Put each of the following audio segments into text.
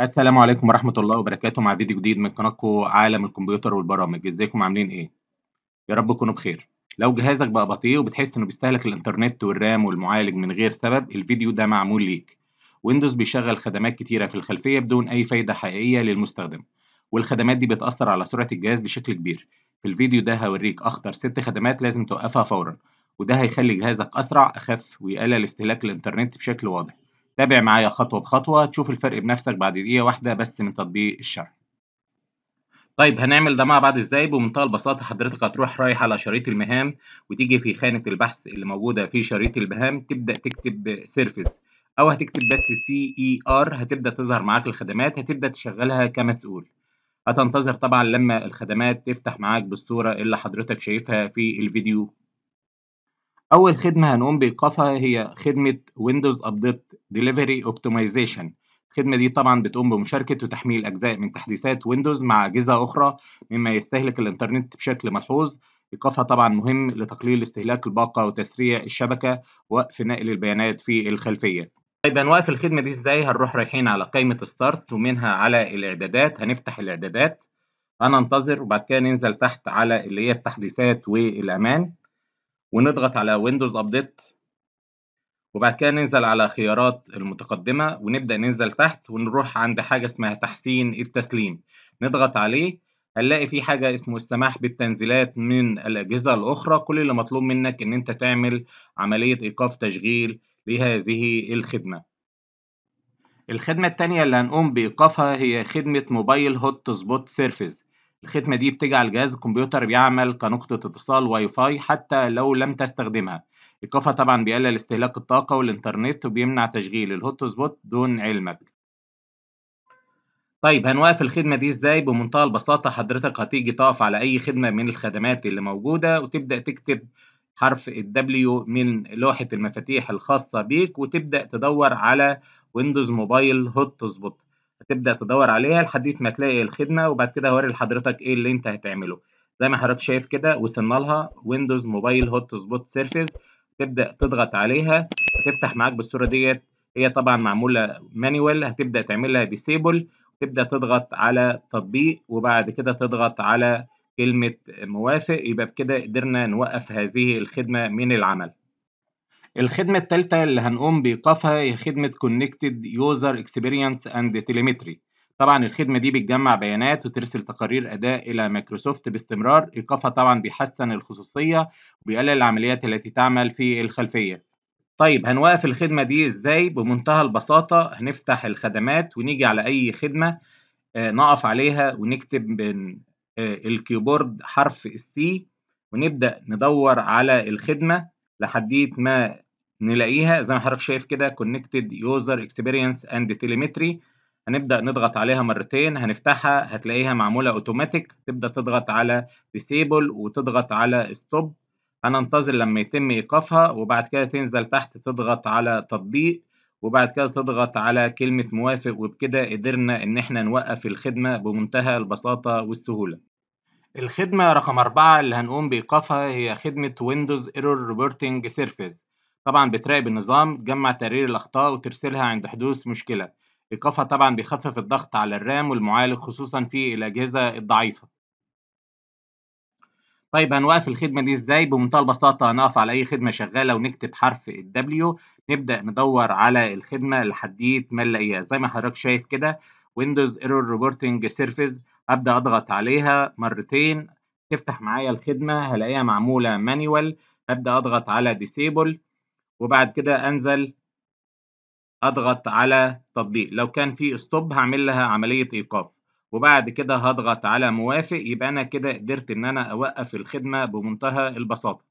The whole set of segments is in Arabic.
السلام عليكم ورحمة الله وبركاته مع فيديو جديد من قناتكم عالم الكمبيوتر والبرامج ازيكم عاملين ايه؟ يا رب تكونوا بخير لو جهازك بقى بطيء وبتحس انه بيستهلك الانترنت والرام والمعالج من غير سبب الفيديو ده معمول ليك ويندوز بيشغل خدمات كتيرة في الخلفية بدون أي فايدة حقيقية للمستخدم والخدمات دي بتأثر على سرعة الجهاز بشكل كبير في الفيديو ده هوريك أخطر ست خدمات لازم توقفها فورا وده هيخلي جهازك أسرع أخف ويقلل استهلاك الانترنت بشكل واضح تابع معايا خطوة بخطوة تشوف الفرق بنفسك بعد دقيقة واحدة بس من تطبيق الشرح طيب هنعمل ده مع بعض ازاي بمنتهى البساطة حضرتك هتروح رايح على شريط المهام وتيجي في خانة البحث اللي موجودة في شريط المهام تبدأ تكتب سيرفيس أو هتكتب بس سي إي آر هتبدأ تظهر معاك الخدمات هتبدأ تشغلها كمسؤول هتنتظر طبعا لما الخدمات تفتح معاك بالصورة اللي حضرتك شايفها في الفيديو أول خدمة هنقوم بإيقافها هي خدمة Windows Update Delivery Optimization الخدمة دي طبعا بتقوم بمشاركة وتحميل أجزاء من تحديثات ويندوز مع أجهزة أخرى مما يستهلك الإنترنت بشكل ملحوظ إيقافها طبعا مهم لتقليل استهلاك الباقة وتسريع الشبكة ووقف نقل البيانات في الخلفية طيب هنوقف الخدمة دي إزاي هنروح رايحين على قائمة ستارت ومنها على الإعدادات هنفتح الإعدادات هننتظر وبعد كده ننزل تحت على اللي هي التحديثات والأمان ونضغط على ويندوز ابديت وبعد كده ننزل على خيارات المتقدمة ونبدأ ننزل تحت ونروح عند حاجة اسمها تحسين التسليم نضغط عليه هنلاقي في حاجة اسمه السماح بالتنزيلات من الأجهزة الأخرى كل اللي مطلوب منك إن أنت تعمل عملية إيقاف تشغيل لهذه الخدمة الخدمة الثانيه اللي هنقوم بإيقافها هي خدمة موبايل هوت سبوت سيرفيس الختمة دي بتجعل على الجهاز الكمبيوتر بيعمل كنقطة اتصال واي فاي حتى لو لم تستخدمها الكفة طبعا بيقلل استهلاك الطاقة والإنترنت وبيمنع تشغيل الهوت سبوت دون علمك طيب هنوقف الخدمة دي ازاي بمنتهى البساطة حضرتك هتيجي تقف على أي خدمة من الخدمات اللي موجودة وتبدأ تكتب حرف W من لوحة المفاتيح الخاصة بيك وتبدأ تدور على ويندوز موبايل هوت سبوت تبدا تدور عليها لحد ما تلاقي الخدمه وبعد كده هوري لحضرتك ايه اللي انت هتعمله زي ما حضرتك شايف كده وصلنا لها ويندوز موبايل هوت سبوت سيرفيس تبدا تضغط عليها هتفتح معاك بالصوره ديت هي طبعا معموله مانيوال هتبدا تعملها ديسيبل تبدا تضغط على تطبيق وبعد كده تضغط على كلمه موافق يبقى بكده قدرنا نوقف هذه الخدمه من العمل الخدمة الثالثة اللي هنقوم بإيقافها هي خدمة Connected User Experience and Telemetry طبعا الخدمة دي بتجمع بيانات وترسل تقارير أداء إلى مايكروسوفت باستمرار إيقافها طبعا بيحسن الخصوصية وبيقلل العمليات التي تعمل في الخلفية طيب هنوقف الخدمة دي إزاي بمنتهى البساطة هنفتح الخدمات ونيجي على أي خدمة آه، نقف عليها ونكتب من آه، الكيبورد حرف السي ونبدأ ندور على الخدمة لحديت ما نلاقيها زي ما حضرتك شايف كده كونكتد يوزر اكسبيرينس اند تيليمتري هنبدا نضغط عليها مرتين هنفتحها هتلاقيها معموله اوتوماتيك تبدا تضغط على ديسيبل وتضغط على ستوب هننتظر لما يتم ايقافها وبعد كده تنزل تحت تضغط على تطبيق وبعد كده تضغط على كلمة موافق وبكده قدرنا إن إحنا نوقف الخدمة بمنتهى البساطة والسهولة. الخدمة رقم أربعة اللي هنقوم بإيقافها هي خدمة ويندوز ايرور Reporting سيرفيس طبعا بتراقب النظام تجمع تقارير الأخطاء وترسلها عند حدوث مشكلة إيقافها طبعا بيخفف الضغط على الرام والمعالج خصوصا في الأجهزة الضعيفة طيب هنوقف الخدمة دي ازاي؟ بمنتهى البساطة هنقف على أي خدمة شغالة ونكتب حرف ال W نبدأ ندور على الخدمة لحديت ما نلاقيها زي ما حضرتك شايف كده ويندوز ايرور ريبورتنج سيرفيس أبدأ أضغط عليها مرتين تفتح معايا الخدمة هلاقيها معمولة مانيوال أبدأ أضغط على Disable وبعد كده انزل اضغط على تطبيق لو كان في ستوب هعمل لها عمليه ايقاف وبعد كده هضغط على موافق يبقى انا كده قدرت ان انا اوقف الخدمه بمنتهى البساطه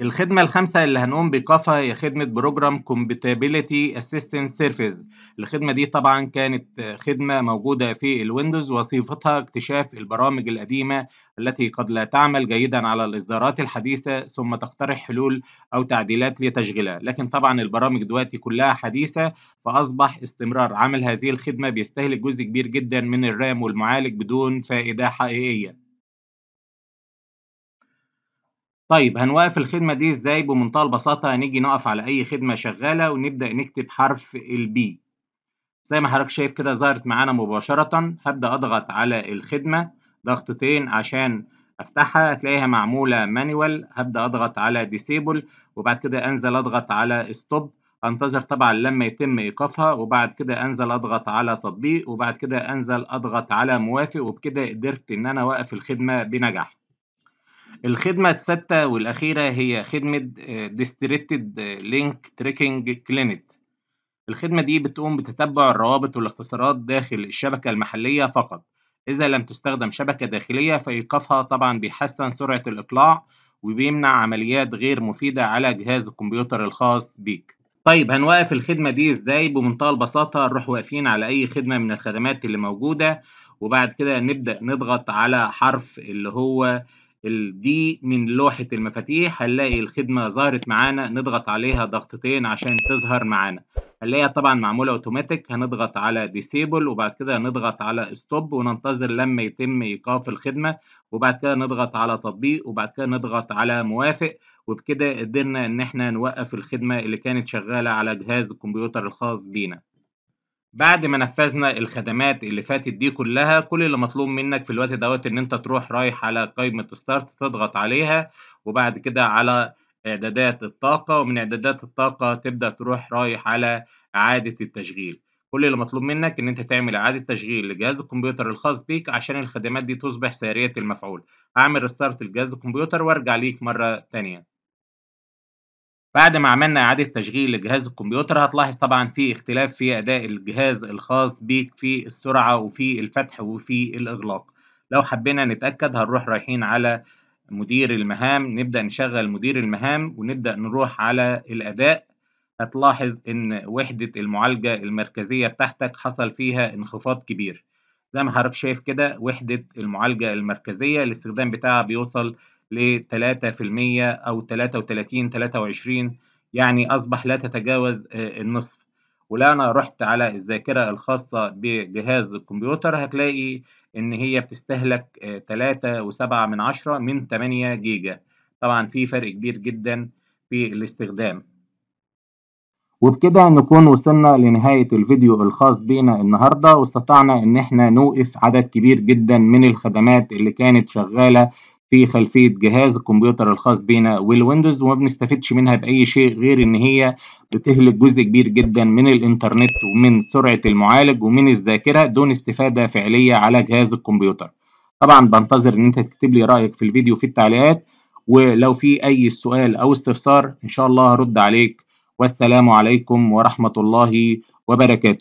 الخدمة الخامسة اللي هنقوم بإيقافها هي خدمة بروجرام كومباتيبيليتي اسيستنس سيرفيس الخدمة دي طبعا كانت خدمة موجودة في الويندوز وصفتها اكتشاف البرامج القديمة التي قد لا تعمل جيدا على الإصدارات الحديثة ثم تقترح حلول أو تعديلات لتشغيلها لكن طبعا البرامج دلوقتي كلها حديثة فأصبح استمرار عمل هذه الخدمة بيستهلك جزء كبير جدا من الرام والمعالج بدون فائدة حقيقية طيب هنوقف الخدمة دي ازاي بمنتهى البساطة هنيجي نقف على أي خدمة شغالة ونبدأ نكتب حرف البي زي ما حضرتك شايف كده ظهرت معانا مباشرة هبدأ أضغط على الخدمة ضغطتين عشان أفتحها هتلاقيها معمولة مانيوال هبدأ أضغط على ديسيبل وبعد كده أنزل أضغط على ستوب انتظر طبعا لما يتم ايقافها وبعد كده انزل اضغط على تطبيق وبعد كده انزل اضغط على موافق وبكده قدرت ان انا اوقف الخدمه بنجاح الخدمة السادسة والأخيرة هي خدمة ديستريتد لينك تريكنج كلينت الخدمة دي بتقوم بتتبع الروابط والاختصارات داخل الشبكة المحلية فقط إذا لم تستخدم شبكة داخلية فإيقافها طبعا بيحسن سرعة الإقلاع وبيمنع عمليات غير مفيدة على جهاز الكمبيوتر الخاص بيك طيب هنوقف الخدمة دي إزاي بمنتهى البساطة نروح واقفين على أي خدمة من الخدمات اللي موجودة وبعد كده نبدأ نضغط على حرف اللي هو دي من لوحة المفاتيح هنلاقي الخدمة ظهرت معانا نضغط عليها ضغطتين عشان تظهر معانا هنلاقيها طبعا معمولة اوتوماتيك هنضغط على ديسيبل وبعد كده نضغط على ستوب وننتظر لما يتم ايقاف الخدمة وبعد كده نضغط على تطبيق وبعد كده نضغط على موافق وبكده قدرنا ان احنا نوقف الخدمة اللي كانت شغالة على جهاز الكمبيوتر الخاص بينا بعد ما نفذنا الخدمات اللي فاتت دي كلها كل اللي مطلوب منك في الوقت دوت ان انت تروح رايح على قائمة ستارت تضغط عليها وبعد كده على اعدادات الطاقة ومن اعدادات الطاقة تبدأ تروح رايح على اعادة التشغيل كل اللي مطلوب منك ان انت تعمل اعادة تشغيل لجهاز الكمبيوتر الخاص بيك عشان الخدمات دي تصبح سارية المفعول اعمل ريستارت لجهاز الكمبيوتر وارجع ليك مرة تانية بعد ما عملنا إعادة تشغيل لجهاز الكمبيوتر هتلاحظ طبعا في اختلاف في أداء الجهاز الخاص بيك في السرعة وفي الفتح وفي الإغلاق لو حبينا نتأكد هنروح رايحين على مدير المهام نبدأ نشغل مدير المهام ونبدأ نروح على الأداء هتلاحظ إن وحدة المعالجة المركزية بتاعتك حصل فيها انخفاض كبير زي ما حضرتك شايف كده وحدة المعالجة المركزية الاستخدام بتاعها بيوصل ل 3% أو 33 23 يعني أصبح لا تتجاوز آه، النصف ولو انا رحت على الذاكرة الخاصة بجهاز الكمبيوتر هتلاقي إن هي بتستهلك 3.7 آه، من 10 من 8 جيجا طبعا في فرق كبير جدا في الاستخدام وبكده نكون وصلنا لنهاية الفيديو الخاص بينا النهاردة واستطعنا ان احنا نوقف عدد كبير جدا من الخدمات اللي كانت شغالة في خلفيه جهاز الكمبيوتر الخاص بينا والويندوز وما بنستفدش منها باي شيء غير ان هي بتهلك جزء كبير جدا من الانترنت ومن سرعه المعالج ومن الذاكره دون استفاده فعليه على جهاز الكمبيوتر. طبعا بنتظر ان انت تكتب لي رايك في الفيديو في التعليقات ولو في اي سؤال او استفسار ان شاء الله هرد عليك والسلام عليكم ورحمه الله وبركاته.